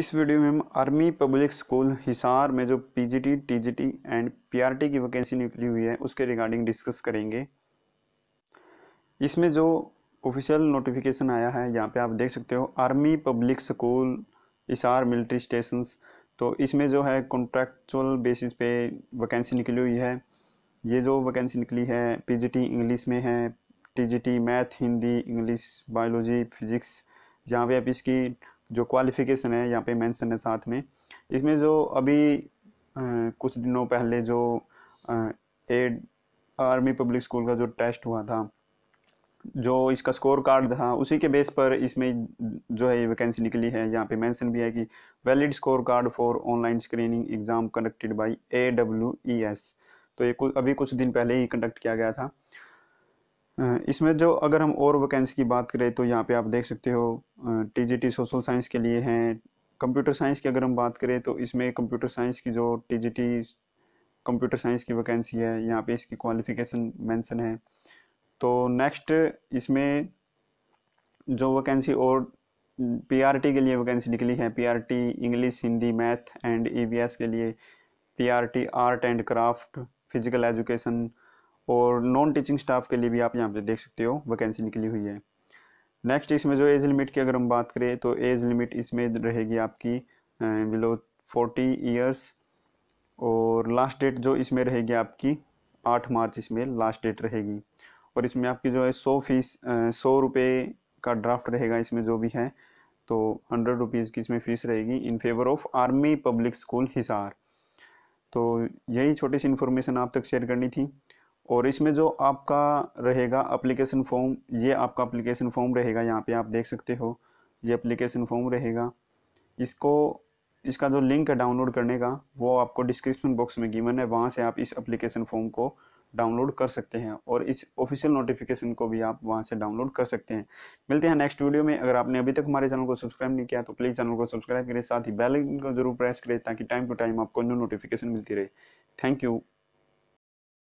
इस वीडियो में हम आर्मी पब्लिक स्कूल हिसार में जो पीजीटी, टीजीटी एंड पीआरटी की वैकेंसी निकली हुई है उसके रिगार्डिंग डिस्कस करेंगे इसमें जो ऑफिशियल नोटिफिकेशन आया है यहाँ पे आप देख सकते हो Army Public School Hisar military station तो इसमें जो है कॉन्ट्रेक्चुअल बेसिस पे वैकेंसी निकली हुई है ये जो वैकेंसी निकली है पी इंग्लिश में है T math Hindi English biology physics यहाँ पे आप इसकी जो क्वालिफ़िकेशन है यहाँ पे मेंशन है साथ में इसमें जो अभी आ, कुछ दिनों पहले जो एड आर्मी पब्लिक स्कूल का जो टेस्ट हुआ था जो इसका स्कोर कार्ड था उसी के बेस पर इसमें जो है ये वैकेंसी निकली है यहाँ पे मेंशन भी है कि valid score card for online screening exam conducted by A W E S तो ये कुछ अभी कुछ दिन पहले ही कंडक्ट किया गया था इसमें जो अगर हम और वैकेंसी की बात करें तो यहाँ पे आप देख सकते हो टीजीटी सोशल साइंस के लिए हैं कंप्यूटर साइंस की अगर हम बात करें तो इसमें कंप्यूटर साइंस की जो टीजीटी कंप्यूटर साइंस की वैकेंसी है यहाँ पे इसकी क्वालिफिकेशन मेंशन है तो नेक्स्ट इसमें जो वैकेंसी और पीआरटी के लिए वैकेंसी निकली है PRT English Hindi math and EVS के लिए PRT art and craft physical education और नॉन टीचिंग स्टाफ के लिए भी आप यहाँ पे देख सकते हो वैकेंसी निकली हुई है नेक्स्ट इसमें जो एज लिमिट की अगर हम बात करें तो एज लिमिट इसमें रहेगी आपकी बिलो फोर्टी ईयर्स और लास्ट डेट जो इसमें रहेगी आपकी आठ मार्च इसमें लास्ट डेट रहेगी और इसमें आपकी जो है सौ फीस सौ रुपये का ड्राफ्ट रहेगा इसमें जो भी है तो हंड्रेड रुपीज़ की इसमें फ़ीस रहेगी in favour of Army Public School Hisar तो यही छोटी सी इन्फॉर्मेशन आप तक शेयर करनी थी और इसमें जो आपका रहेगा अप्लीकेशन फॉर्म ये आपका अप्लीकेशन फॉर्म रहेगा यहाँ पे आप देख सकते हो ये अप्लीकेशन फॉर्म रहेगा इसको इसका जो लिंक है डाउनलोड करने का वो आपको डिस्क्रिप्शन बॉक्स में गिवन है वहाँ से आप इस अप्लीकेशन फॉर्म को डाउनलोड कर सकते हैं और इस ऑफिशियल नोटिफिकेशन को भी आप वहाँ से डाउनलोड कर सकते हैं मिलते हैं नेक्स्ट वीडियो में अगर आपने अभी तक हमारे चैनल को सब्सक्राइब नहीं किया तो प्लीज़ चैनल को सब्सक्राइब करें साथ ही बेल आइकन को जरूर प्रेस करें ताकि टाइम टू टाइम आपको न्यू नोटिफिकेशन मिलती रहे थैंक यू